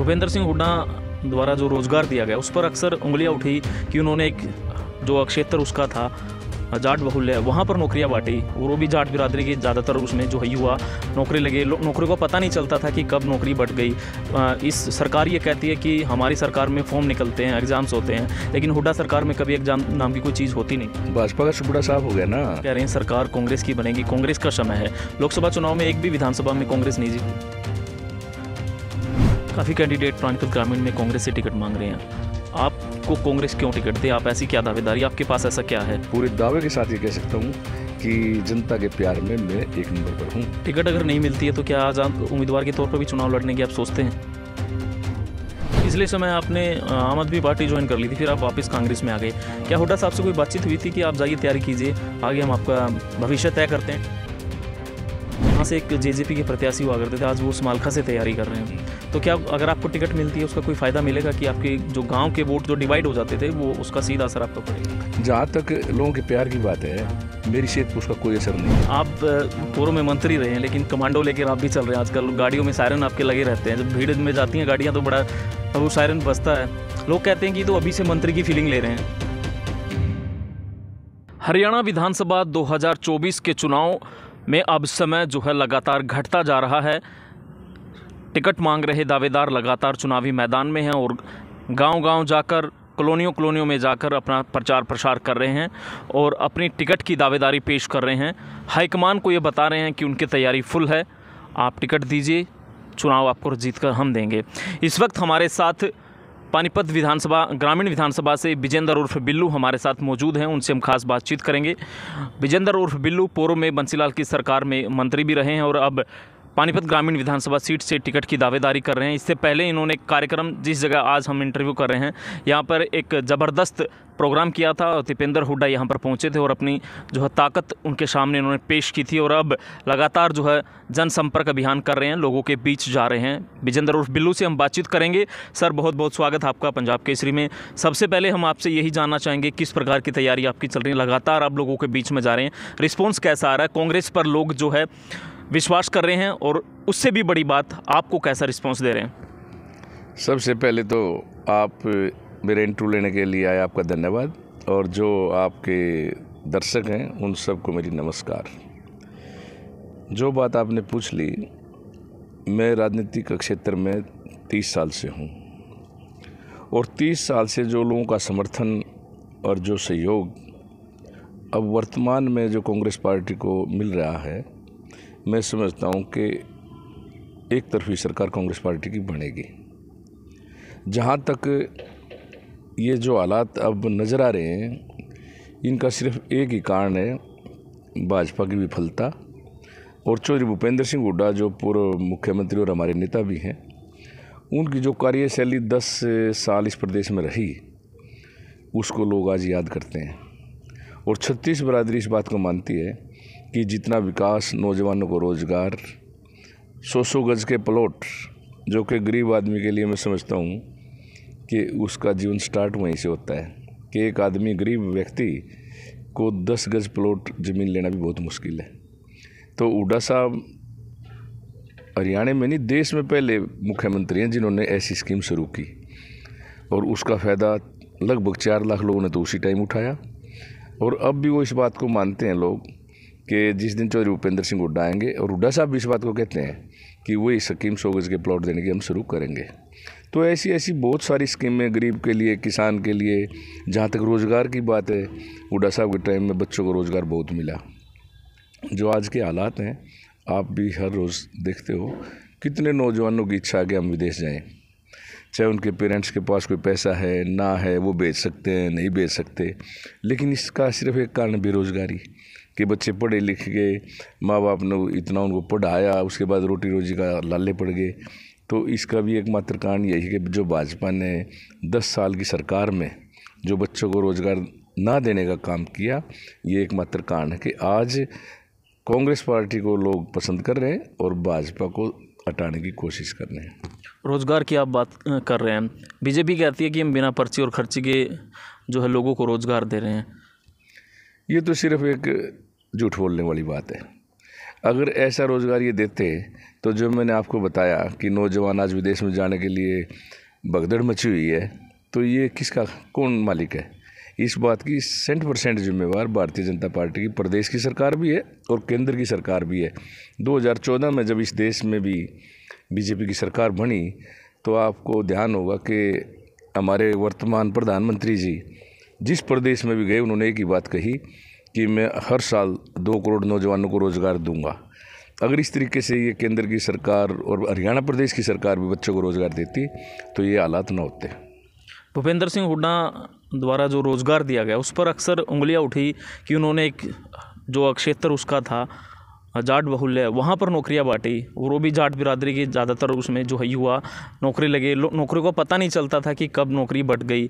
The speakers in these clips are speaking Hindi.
भूपेंद्र सिंह हुड्डा द्वारा जो रोज़गार दिया गया उस पर अक्सर उंगलियां उठी कि उन्होंने एक जो क्षेत्र उसका था जाट बहुल्य वहाँ पर नौकरियाँ बांटी और वो भी जाट बिरादरी की ज़्यादातर उसमें जो है युवा नौकरी लगे नौकरी को पता नहीं चलता था कि कब नौकरी बट गई इस सरकार ये कहती है कि हमारी सरकार में फॉर्म निकलते हैं एग्ज़ाम्स होते हैं लेकिन हुड्डा सरकार में कभी एग्ज़ाम नाम की कोई चीज़ होती नहीं भाजपा का सुबुड़ा साहब हो गया ना कह रहे हैं सरकार कांग्रेस की बनेगी कांग्रेस का समय है लोकसभा चुनाव में एक भी विधानसभा में कांग्रेस नहीं जीती काफ़ी कैंडिडेट कानपुर ग्रामीण में कांग्रेस से टिकट मांग रहे हैं आपको कांग्रेस क्यों टिकट दे आप ऐसी क्या दावेदारी आपके पास ऐसा क्या है पूरे दावे के साथ ये कह सकता हूँ कि जनता के प्यार में मैं एक नंबर पर हूँ टिकट अगर नहीं मिलती है तो क्या आज आप उम्मीदवार के तौर पर भी चुनाव लड़ने की आप सोचते हैं पिछले समय आपने आम आदमी पार्टी ज्वाइन कर ली थी फिर आप वापस कांग्रेस में आ गए क्या हुड्डा साहब से कोई बातचीत हुई थी कि आप जाइए तैयारी कीजिए आगे हम आपका भविष्य तय करते हैं वहाँ से एक जेजेपी के प्रत्याशी हुआ करते थे आज वो समालखा से तैयारी कर रहे हैं तो क्या अगर आपको टिकट मिलती है उसका कोई फ़ायदा मिलेगा कि आपके जो गाँव के वोट जो डिवाइड हो जाते थे वो उसका सीधा असर आपको पड़ेगा जहाँ तक लोगों के प्यार की बात है मेरी सेहत पर उसका कोई असर नहीं आप पूर्व में मंत्री रहे हैं लेकिन कमांडो लेकर आप भी चल रहे हैं आजकल गाड़ियों में सायरन आपके लगे रहते हैं जब भीड़ में जाती हैं गाड़ियाँ तो बड़ा अब वो सायरन बजता है लोग कहते हैं कि तो अभी से मंत्री की फीलिंग ले रहे हैं हरियाणा विधानसभा 2024 के चुनाव में अब समय जो है लगातार घटता जा रहा है टिकट मांग रहे दावेदार लगातार चुनावी मैदान में हैं और गांव-गांव जाकर कॉलोनियों कॉलोनियों में जाकर अपना प्रचार प्रसार कर रहे हैं और अपनी टिकट की दावेदारी पेश कर रहे हैं हाईकमान को ये बता रहे हैं कि उनकी तैयारी फुल है आप टिकट दीजिए चुनाव आपको जीत कर हम देंगे इस वक्त हमारे साथ पानीपत विधानसभा ग्रामीण विधानसभा से विजेंद्र उर्फ बिल्लू हमारे साथ मौजूद हैं उनसे हम खास बातचीत करेंगे विजेंद्र उर्फ बिल्लू पूर्व में बंसीलाल की सरकार में मंत्री भी रहे हैं और अब पानीपत ग्रामीण विधानसभा सीट से टिकट की दावेदारी कर रहे हैं इससे पहले इन्होंने एक कार्यक्रम जिस जगह आज हम इंटरव्यू कर रहे हैं यहाँ पर एक ज़बरदस्त प्रोग्राम किया था और दीपेंद्र हुड्डा यहाँ पर पहुँचे थे और अपनी जो है ताकत उनके सामने इन्होंने पेश की थी और अब लगातार जो है जनसंपर्क अभियान कर रहे हैं लोगों के बीच जा रहे हैं विजेंद्र उर्फ बिल्लू से हम बातचीत करेंगे सर बहुत बहुत स्वागत आपका पंजाब केसरी में सबसे पहले हम आपसे यही जानना चाहेंगे किस प्रकार की तैयारी आपकी चल रही है लगातार आप लोगों के बीच में जा रहे हैं रिस्पॉन्स कैसा आ रहा है कांग्रेस पर लोग जो है विश्वास कर रहे हैं और उससे भी बड़ी बात आपको कैसा रिस्पॉन्स दे रहे हैं सबसे पहले तो आप मेरे इंटरव्यू लेने के लिए आए आपका धन्यवाद और जो आपके दर्शक हैं उन सबको मेरी नमस्कार जो बात आपने पूछ ली मैं राजनीतिक क्षेत्र में तीस साल से हूँ और तीस साल से जो लोगों का समर्थन और जो सहयोग अब वर्तमान में जो कांग्रेस पार्टी को मिल रहा है मैं समझता हूँ कि एक तरफी सरकार कांग्रेस पार्टी की बनेगी जहाँ तक ये जो हालात अब नज़र आ रहे हैं इनका सिर्फ एक ही कारण है भाजपा की विफलता और चौधरी भूपेंद्र सिंह हुड्डा जो पूर्व मुख्यमंत्री और हमारे नेता भी हैं उनकी जो कार्यशैली दस साल इस प्रदेश में रही उसको लोग आज याद करते हैं और छत्तीस बरादरी इस बात को मानती है कि जितना विकास नौजवानों को रोज़गार सौ सौ गज के प्लॉट जो कि गरीब आदमी के लिए मैं समझता हूँ कि उसका जीवन स्टार्ट वहीं से होता है कि एक आदमी गरीब व्यक्ति को दस गज प्लॉट ज़मीन लेना भी बहुत मुश्किल है तो उडा साहब हरियाणा में नहीं देश में पहले मुख्यमंत्री हैं जिन्होंने ऐसी स्कीम शुरू की और उसका फ़ायदा लगभग चार लाख लोगों ने तो उसी टाइम उठाया और अब भी वो इस बात को मानते हैं लोग कि जिस दिन चौधरी उपेंद्र सिंह हुड्डा आएंगे और हुड्डा साहब भी इस बात को कहते हैं कि वही स्कीम सौ गज़ के प्लॉट देने की हम शुरू करेंगे तो ऐसी ऐसी बहुत सारी स्कीमें गरीब के लिए किसान के लिए जहाँ तक रोज़गार की बात है हुडा साहब के टाइम में बच्चों को रोज़गार बहुत मिला जो आज के हालात हैं आप भी हर रोज़ देखते हो कितने नौजवानों की इच्छा है कि हम विदेश जाएं चाहे उनके पेरेंट्स के पास कोई पैसा है ना है वो बेच सकते हैं नहीं बेच सकते लेकिन इसका सिर्फ एक कारण बेरोज़गारी कि बच्चे पढ़े लिख गए माँ बाप ने इतना उनको पढ़ाया उसके बाद रोटी रोजी का लाले पड़ गए तो इसका भी एकमात्र कारण यही है कि जो भाजपा ने दस साल की सरकार में जो बच्चों को रोज़गार ना देने का काम किया ये एकमात्र कारण है कि आज कांग्रेस पार्टी को लोग पसंद कर रहे हैं और भाजपा को हटाने की कोशिश कर रहे हैं रोज़गार की आप बात कर रहे हैं बीजेपी कहती है कि हम बिना पर्ची और खर्ची के जो है लोगों को रोज़गार दे रहे हैं ये तो सिर्फ एक झूठ बोलने वाली बात है अगर ऐसा रोज़गार ये देते तो जो मैंने आपको बताया कि नौजवान आज विदेश में जाने के लिए भगदड़ मची हुई है तो ये किसका कौन मालिक है इस बात की सेंट परसेंट जिम्मेवार भारतीय जनता पार्टी की प्रदेश की सरकार भी है और केंद्र की सरकार भी है 2014 में जब इस देश में भी बीजेपी की सरकार बनी तो आपको ध्यान होगा कि हमारे वर्तमान प्रधानमंत्री जी जिस प्रदेश में भी गए उन्होंने एक ही बात कही कि मैं हर साल दो करोड़ नौजवानों को रोज़गार दूंगा अगर इस तरीके से ये केंद्र की सरकार और हरियाणा प्रदेश की सरकार भी बच्चों को रोज़गार देती तो ये हालात ना होते भूपेंद्र सिंह हुड्डा द्वारा जो रोज़गार दिया गया उस पर अक्सर उंगलियां उठी कि उन्होंने एक जो क्षेत्र उसका था जाट बहुल्य है वहाँ पर नौकरियाँ बांटी वो भी जाट बिरादरी की ज़्यादातर उसमें जो है युवा नौकरी लगे नौकरी को पता नहीं चलता था कि कब नौकरी बट गई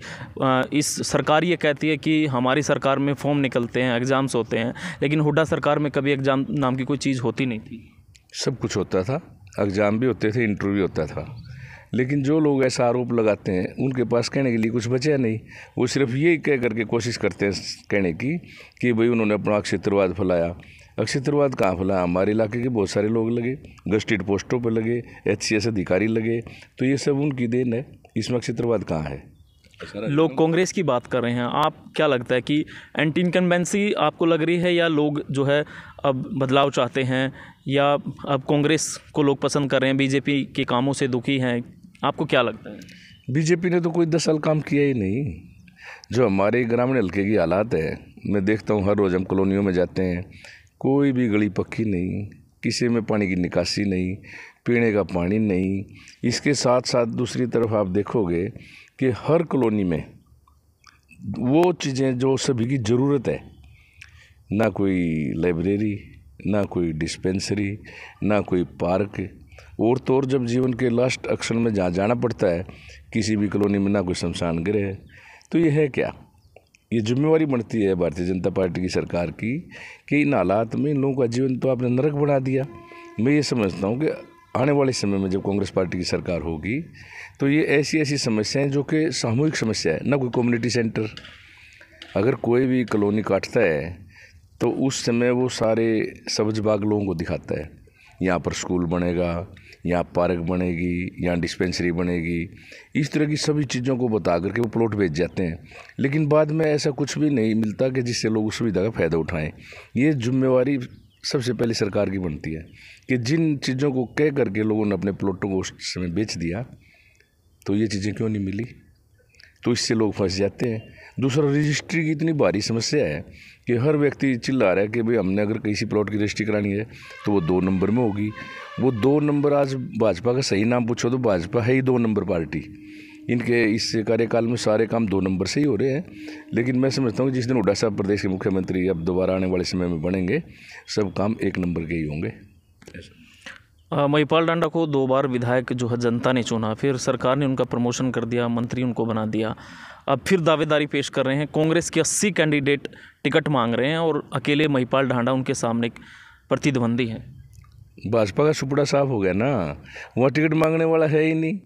इस सरकार ये कहती है कि हमारी सरकार में फॉर्म निकलते हैं एग्ज़ाम्स होते हैं लेकिन हुडा सरकार में कभी एग्ज़ाम नाम की कोई चीज़ होती नहीं थी सब कुछ होता था एग्ज़ाम भी होते थे इंटरव्यू भी होता था लेकिन जो लोग ऐसा आरोप लगाते हैं उनके पास कहने के लिए कुछ बचे नहीं वो सिर्फ ये कह करके कोशिश करते हैं कहने की कि भाई उन्होंने अपना क्षेत्रवाद फैलाया अक्षय तिरुवाद का काफिला हमारे इलाके के बहुत सारे लोग लगे गस्टेड पोस्टों पर लगे एच अधिकारी लगे तो ये सब उनकी देन है इसमें अक्षय कहाँ है लोग कांग्रेस की बात कर रहे हैं आप क्या लगता है कि एंटी इनकम्बेंसी आपको लग रही है या लोग जो है अब बदलाव चाहते हैं या अब कांग्रेस को लोग पसंद कर रहे हैं बीजेपी के कामों से दुखी हैं आपको क्या लगता है बीजेपी ने तो कोई दस साल काम किया ही नहीं जो हमारे ग्रामीण हल्के की हालात है मैं देखता हूँ हर रोज़ हम कॉलोनियों में जाते हैं कोई भी गली पक्की नहीं किसी में पानी की निकासी नहीं पीने का पानी नहीं इसके साथ साथ दूसरी तरफ आप देखोगे कि हर कॉलोनी में वो चीज़ें जो सभी की ज़रूरत है ना कोई लाइब्रेरी ना कोई डिस्पेंसरी ना कोई पार्क और तो और जब जीवन के लास्ट अक्षर में जहाँ जाना पड़ता है किसी भी कॉलोनी में ना कोई शमशान गृह तो यह है क्या ये जिम्मेवारी बढ़ती है भारतीय जनता पार्टी की सरकार की कि इन हालात में इन लोगों का जीवन तो आपने नरक बना दिया मैं ये समझता हूँ कि आने वाले समय में जब कांग्रेस पार्टी की सरकार होगी तो ये ऐसी ऐसी समस्याएं जो कि सामूहिक समस्या है ना कोई कम्युनिटी सेंटर अगर कोई भी कॉलोनी काटता है तो उस समय वो सारे सब्ज बाग लोगों को दिखाता है यहाँ पर स्कूल बनेगा या पार्क बनेगी या डिस्पेंसरी बनेगी इस तरह की सभी चीज़ों को बता करके वो प्लॉट बेच जाते हैं लेकिन बाद में ऐसा कुछ भी नहीं मिलता कि जिससे लोग उस सुविधा का फ़ायदा उठाएँ ये जिम्मेवारी सबसे पहले सरकार की बनती है कि जिन चीज़ों को कह करके लोगों ने अपने प्लॉटों को उस समय बेच दिया तो ये चीज़ें क्यों नहीं मिली तो इससे लोग फंस जाते हैं दूसरा रजिस्ट्री की इतनी भारी समस्या है कि हर व्यक्ति चिल्ला रहा है कि भाई हमने अगर किसी प्लॉट की रजिस्ट्री करानी है तो वो दो नंबर में होगी वो दो नंबर आज भाजपा का सही नाम पूछो तो भाजपा है ही दो नंबर पार्टी इनके इस कार्यकाल में सारे काम दो नंबर से ही हो रहे हैं लेकिन मैं समझता हूँ जिस दिन उड़ा साहब प्रदेश के मुख्यमंत्री अब दोबारा आने वाले समय में बनेंगे सब काम एक नंबर के ही होंगे महिपाल डांडा को दो बार विधायक जो है जनता ने चुना फिर सरकार ने उनका प्रमोशन कर दिया मंत्री उनको बना दिया अब फिर दावेदारी पेश कर रहे हैं कांग्रेस के अस्सी कैंडिडेट टिकट मांग रहे हैं और अकेले महिपाल डांडा उनके सामने प्रतिद्वंदी हैं भाजपा का सुपड़ा साफ हो गया ना वहाँ टिकट मांगने वाला है ही नहीं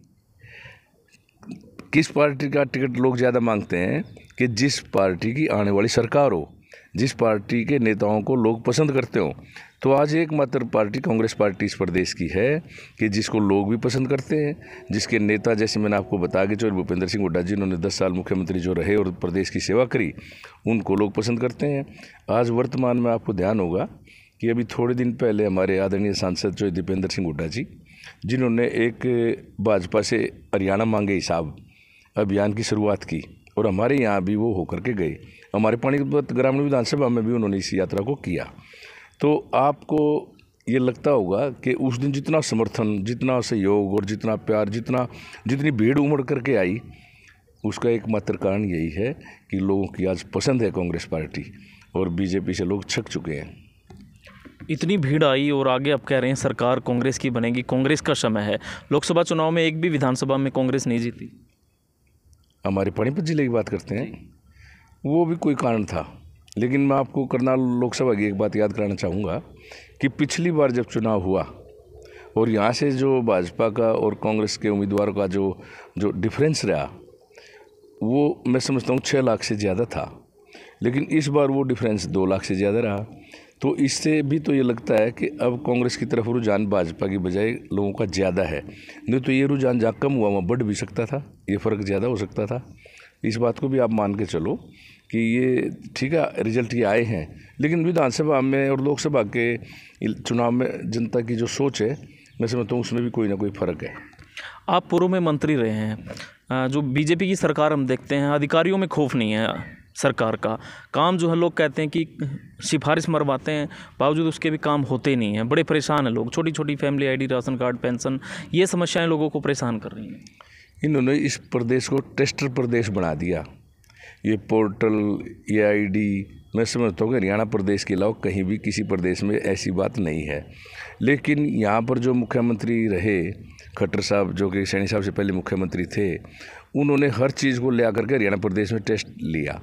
किस पार्टी का टिकट लोग ज़्यादा मांगते हैं कि जिस पार्टी की आने वाली सरकार हो जिस पार्टी के नेताओं को लोग पसंद करते हो तो आज एकमात्र पार्टी कांग्रेस पार्टी इस प्रदेश की है कि जिसको लोग भी पसंद करते हैं जिसके नेता जैसे मैंने आपको बता के चौधरी भूपेंद्र सिंह हुड्डा जी उन्होंने दस साल मुख्यमंत्री जो रहे और प्रदेश की सेवा करी उनको लोग पसंद करते हैं आज वर्तमान में आपको ध्यान होगा कि अभी थोड़े दिन पहले हमारे आदरणीय सांसद जो दीपेंद्र सिंह हुड्डा जी जिन्होंने एक भाजपा से हरियाणा मांगे हिसाब अभियान की शुरुआत की और हमारे यहाँ भी वो होकर के गए हमारे पानीपत ग्रामीण विधानसभा में भी उन्होंने इस यात्रा को किया तो आपको ये लगता होगा कि उस दिन जितना समर्थन जितना सहयोग और जितना प्यार जितना जितनी भीड़ उमड़ करके आई उसका एकमात्र कारण यही है कि लोगों की आज पसंद है कांग्रेस पार्टी और बीजेपी से लोग छक चुके हैं इतनी भीड़ आई और आगे आप कह रहे हैं सरकार कांग्रेस की बनेगी कांग्रेस का समय है लोकसभा चुनाव में एक भी विधानसभा में कांग्रेस नहीं जीती हमारे पानीपत ज़िले की बात करते हैं वो भी कोई कारण था लेकिन मैं आपको करनाल लोकसभा की एक बात याद कराना चाहूँगा कि पिछली बार जब चुनाव हुआ और यहाँ से जो भाजपा का और कांग्रेस के उम्मीदवार का जो जो डिफरेंस रहा वो मैं समझता हूँ छः लाख से ज़्यादा था लेकिन इस बार वो डिफरेंस दो लाख से ज़्यादा रहा तो इससे भी तो ये लगता है कि अब कांग्रेस की तरफ रुझान भाजपा की बजाय लोगों का ज़्यादा है नहीं तो ये रुझान जहाँ कम हुआ वहाँ बढ़ भी सकता था ये फ़र्क ज़्यादा हो सकता था इस बात को भी आप मान के चलो कि ये ठीक है रिजल्ट ये आए हैं लेकिन विधानसभा में और लोकसभा के चुनाव में जनता की जो सोच है मैं समझता हूँ उसमें भी कोई ना कोई फ़र्क है आप पूर्व में मंत्री रहे हैं जो बीजेपी की सरकार हम देखते हैं अधिकारियों में खौफ नहीं है सरकार का काम जो है लोग कहते हैं कि सिफारिश मरवाते हैं बावजूद उसके भी काम होते नहीं हैं बड़े परेशान हैं लोग छोटी छोटी family ID ration card pension ये समस्याएं लोगों को परेशान कर रही हैं इन्होंने इस प्रदेश को टेस्टर प्रदेश बना दिया ये पोर्टल ये आईडी मैं समझता हूँ कि हरियाणा प्रदेश के अलावा कहीं भी किसी प्रदेश में ऐसी बात नहीं है लेकिन यहाँ पर जो मुख्यमंत्री रहे खट्टर साहब जो कि सैनी साहब से पहले मुख्यमंत्री थे उन्होंने हर चीज़ को ले आकर के हरियाणा प्रदेश में टेस्ट लिया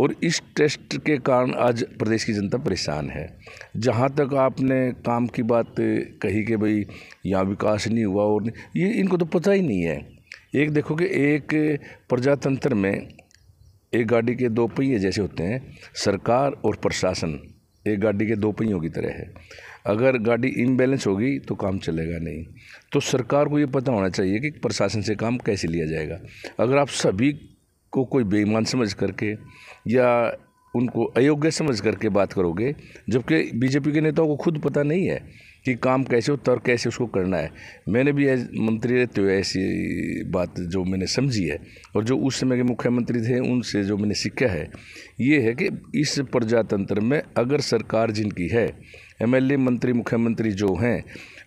और इस टेस्ट के कारण आज प्रदेश की जनता परेशान है जहाँ तक आपने काम की बात कही कि भाई यहाँ विकास नहीं हुआ और नहीं। ये इनको तो पता ही नहीं है एक देखो कि एक प्रजातंत्र में एक गाड़ी के दो पहिए जैसे होते हैं सरकार और प्रशासन एक गाड़ी के दो पहियों की तरह है अगर गाड़ी इम्बेलेंस होगी तो काम चलेगा नहीं तो सरकार को ये पता होना चाहिए कि प्रशासन से काम कैसे लिया जाएगा अगर आप सभी को कोई बेईमान समझ करके या उनको अयोग्य समझ करके बात करोगे जबकि बीजेपी के नेताओं को खुद पता नहीं है कि काम कैसे होता है और कैसे उसको करना है मैंने भी एज मंत्री रहते हुए ऐसी बात जो मैंने समझी है और जो उस समय के मुख्यमंत्री थे उनसे जो मैंने सीखा है ये है कि इस प्रजातंत्र में अगर सरकार जिनकी है एमएलए मंत्री मुख्यमंत्री जो हैं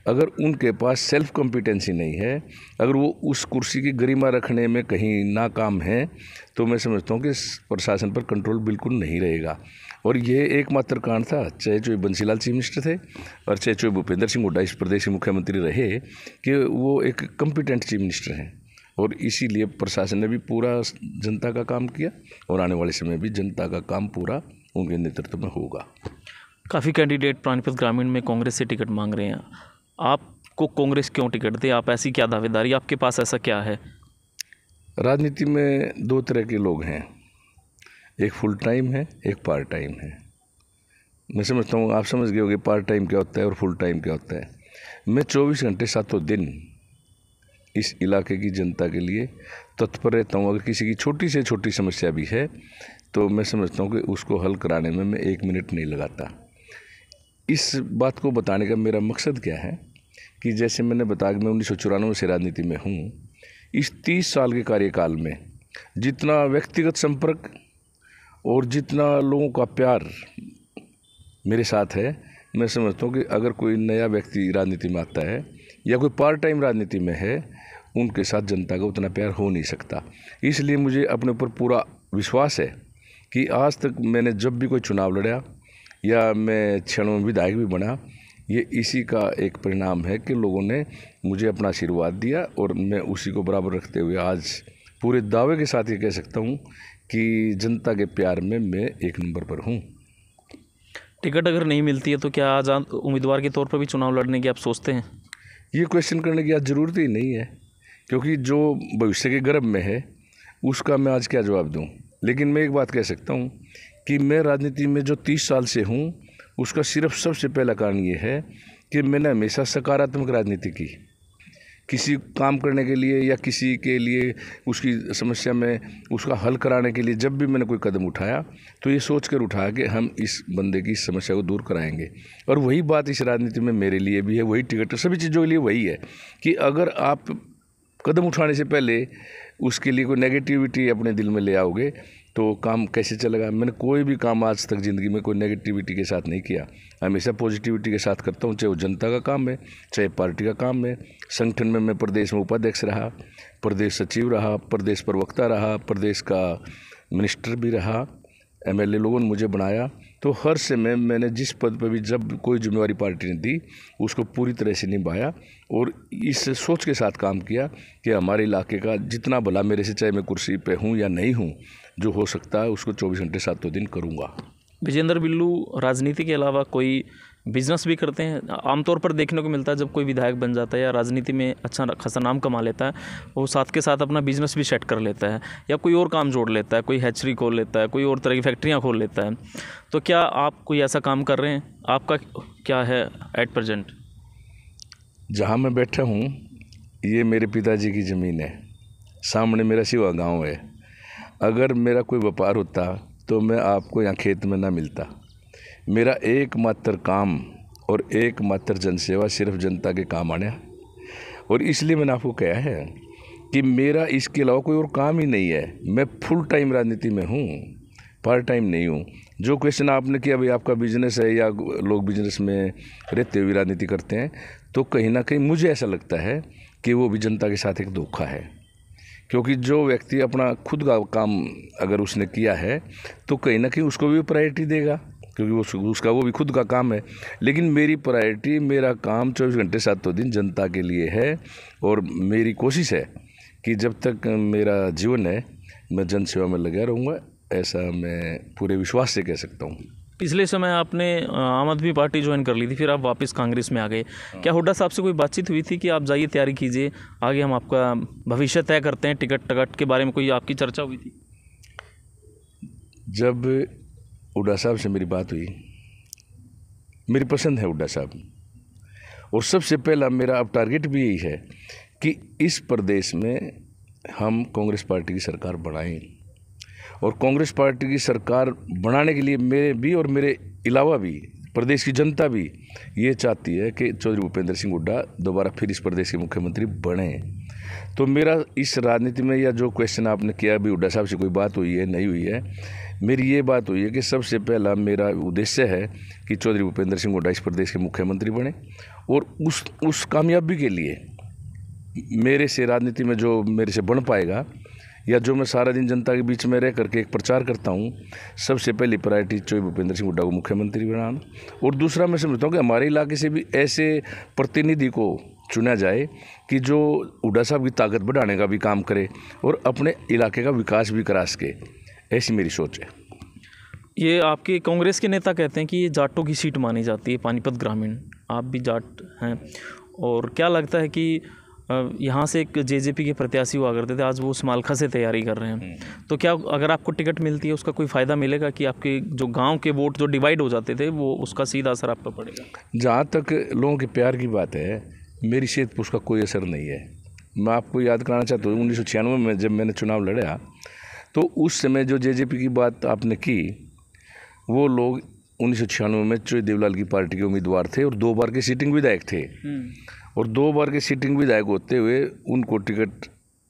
अगर उनके पास सेल्फ कॉम्पिटेंसी नहीं है अगर वो उस कुर्सी की गरिमा रखने में कहीं नाकाम हैं तो मैं समझता हूँ कि प्रशासन पर कंट्रोल बिल्कुल नहीं रहेगा और ये एकमात्र कारण था चाहे जो बंसीलाल चीफ मिनिस्टर थे और चाहे चौबे भूपेंद्र सिंह हुड्डा इस प्रदेश के मुख्यमंत्री रहे कि वो एक कम्पिटेंट चीफ मिनिस्टर हैं और इसीलिए प्रशासन ने भी पूरा जनता का काम किया और आने वाले समय भी जनता का काम पूरा उनके नेतृत्व में होगा काफ़ी कैंडिडेट प्राणीपत ग्रामीण में कांग्रेस से टिकट मांग रहे हैं आपको कांग्रेस क्यों टिकट दे आप ऐसी क्या दावेदारी आपके पास ऐसा क्या है राजनीति में दो तरह के लोग हैं एक फुल टाइम है एक पार्ट टाइम है मैं समझता हूँ आप समझ गए होंगे पार्ट टाइम क्या होता है और फुल टाइम क्या होता है मैं 24 घंटे सातों दिन इस इलाके की जनता के लिए तत्पर रहता हूँ अगर किसी की छोटी से छोटी समस्या भी है तो मैं समझता हूँ कि उसको हल कराने में मैं एक मिनट नहीं लगाता इस बात को बताने का मेरा मकसद क्या है कि जैसे मैंने बताया कि मैं उन्नीस से राजनीति में हूँ इस तीस साल के कार्यकाल में जितना व्यक्तिगत संपर्क और जितना लोगों का प्यार मेरे साथ है मैं समझता हूँ कि अगर कोई नया व्यक्ति राजनीति में आता है या कोई पार्ट टाइम राजनीति में है उनके साथ जनता का उतना प्यार हो नहीं सकता इसलिए मुझे अपने ऊपर पूरा विश्वास है कि आज तक मैंने जब भी कोई चुनाव लड़ा या मैं क्षणों में विधायक भी बना ये इसी का एक परिणाम है कि लोगों ने मुझे अपना आशीर्वाद दिया और मैं उसी को बराबर रखते हुए आज पूरे दावे के साथ ये कह सकता हूँ कि जनता के प्यार में मैं एक नंबर पर हूँ टिकट अगर नहीं मिलती है तो क्या आज उम्मीदवार के तौर पर भी चुनाव लड़ने की आप सोचते हैं ये क्वेश्चन करने की आज ज़रूरत ही नहीं है क्योंकि जो भविष्य के गर्भ में है उसका मैं आज क्या जवाब दूँ लेकिन मैं एक बात कह सकता हूँ कि मैं राजनीति में जो तीस साल से हूँ उसका सिर्फ सबसे पहला कारण ये है कि मैंने हमेशा सकारात्मक राजनीति की किसी काम करने के लिए या किसी के लिए उसकी समस्या में उसका हल कराने के लिए जब भी मैंने कोई कदम उठाया तो ये सोच कर उठाया कि हम इस बंदे की समस्या को दूर कराएंगे और वही बात इस राजनीति में मेरे लिए भी है वही टिकट सभी चीज़ों के लिए वही है कि अगर आप कदम उठाने से पहले उसके लिए कोई नेगेटिविटी अपने दिल में ले आओगे तो काम कैसे चलेगा मैंने कोई भी काम आज तक ज़िंदगी में कोई नेगेटिविटी के साथ नहीं किया हमेशा पॉजिटिविटी के साथ करता हूँ चाहे वो जनता का काम है चाहे पार्टी का काम है संगठन में मैं प्रदेश में उपाध्यक्ष रहा प्रदेश सचिव रहा प्रदेश प्रवक्ता रहा प्रदेश का मिनिस्टर भी रहा एम लोगों ने मुझे बनाया तो हर समय मैंने जिस पद पर भी जब कोई जिम्मेवारी पार्टी ने दी उसको पूरी तरह से निभाया और इस सोच के साथ काम किया कि हमारे इलाके का जितना भला मेरे से चाहे मैं कुर्सी पे हूँ या नहीं हूँ जो हो सकता है उसको चौबीस घंटे सातों दिन करूँगा विजेंद्र बिल्लू राजनीति के अलावा कोई बिजनेस भी करते हैं आमतौर पर देखने को मिलता है जब कोई विधायक बन जाता है या राजनीति में अच्छा खासा नाम कमा लेता है वो साथ के साथ अपना बिजनेस भी सेट कर लेता है या कोई और काम जोड़ लेता है कोई हैचरी खोल लेता है कोई और तरह की फैक्ट्रियाँ खोल लेता है तो क्या आप कोई ऐसा काम कर रहे हैं आपका क्या है एट प्रजेंट जहाँ मैं बैठा हूँ ये मेरे पिताजी की ज़मीन है सामने मेरा शिवा गाँव है अगर मेरा कोई व्यापार होता तो मैं आपको यहाँ खेत में ना मिलता मेरा एकमात्र काम और एकमात्र जनसेवा सिर्फ जनता के काम आने और इसलिए मैंने आपको कहा है कि मेरा इसके अलावा कोई और काम ही नहीं है मैं फुल टाइम राजनीति में हूँ पार्ट टाइम नहीं हूँ जो क्वेश्चन आपने किया भाई आपका बिजनेस है या लोग बिजनेस में रहते हुए राजनीति करते हैं तो कहीं ना कहीं मुझे ऐसा लगता है कि वो भी जनता के साथ एक धोखा है क्योंकि जो व्यक्ति अपना खुद का काम अगर उसने किया है तो कहीं ना कहीं उसको भी प्रायोरिटी देगा क्योंकि वो उसका वो भी खुद का काम है लेकिन मेरी प्रायोरिटी मेरा काम चौबीस घंटे सातों दिन जनता के लिए है और मेरी कोशिश है कि जब तक मेरा जीवन है मैं जनसेवा में लगा रहूँगा ऐसा मैं पूरे विश्वास से कह सकता हूँ पिछले समय आपने आम आदमी पार्टी ज्वाइन कर ली थी फिर आप वापस कांग्रेस में आ गए क्या हुड्डा साहब से कोई बातचीत हुई थी कि आप जाइए तैयारी कीजिए आगे हम आपका भविष्य तय करते हैं टिकट टकट के बारे में कोई आपकी चर्चा हुई थी जब हुड्डा साहब से मेरी बात हुई मेरी पसंद है हुड्डा साहब और सबसे पहला मेरा अब टारगेट भी यही है कि इस प्रदेश में हम कांग्रेस पार्टी की सरकार बढ़ाएं और कांग्रेस पार्टी की सरकार बनाने के लिए मेरे भी और मेरे अलावा भी प्रदेश की जनता भी ये चाहती है कि चौधरी भूपेंद्र सिंह हुड्डा दोबारा फिर इस प्रदेश के मुख्यमंत्री बने तो मेरा इस राजनीति में या जो क्वेश्चन आपने किया अभी हुड्डा साहब से कोई बात हुई है नहीं हुई है मेरी ये बात हुई है कि सबसे पहला मेरा उद्देश्य है कि चौधरी भूपेंद्र सिंह हुड्डा इस प्रदेश के मुख्यमंत्री बने और उस उस कामयाबी के लिए मेरे से राजनीति में जो मेरे से बन पाएगा या जो मैं सारा दिन जनता के बीच में रह करके एक प्रचार करता हूँ सबसे पहली प्रायोरिटी चौबे भूपेंद्र सिंह हुड्डा को मुख्यमंत्री बनाना और दूसरा मैं समझता हूँ कि हमारे इलाके से भी ऐसे प्रतिनिधि को चुना जाए कि जो हुडा साहब की ताकत बढ़ाने का भी काम करे और अपने इलाके का विकास भी करा सके ऐसी मेरी सोच है ये आपके कांग्रेस के नेता कहते हैं कि ये जाटों की सीट मानी जाती है पानीपत ग्रामीण आप भी जाट हैं और क्या लगता है कि यहाँ से एक जेजेपी के प्रत्याशी हुआ करते थे आज वो समालखा से तैयारी कर रहे हैं हम्म। तो क्या अगर आपको टिकट मिलती है उसका कोई फ़ायदा मिलेगा कि आपके जो गांव के वोट जो डिवाइड हो जाते थे वो उसका सीधा असर आप पर पड़ेगा जहाँ तक लोगों के प्यार की बात है मेरी सेहत पर उसका कोई असर नहीं है मैं आपको याद कराना चाहता हूँ उन्नीस में जब मैंने चुनाव लड़ा तो उस समय जो जे की बात आपने की वो लोग उन्नीस में चोरी देवलाल की पार्टी के उम्मीदवार थे और दो बार के सीटिंग विधायक थे हम्म। और दो बार के सीटिंग विधायक होते हुए उनको टिकट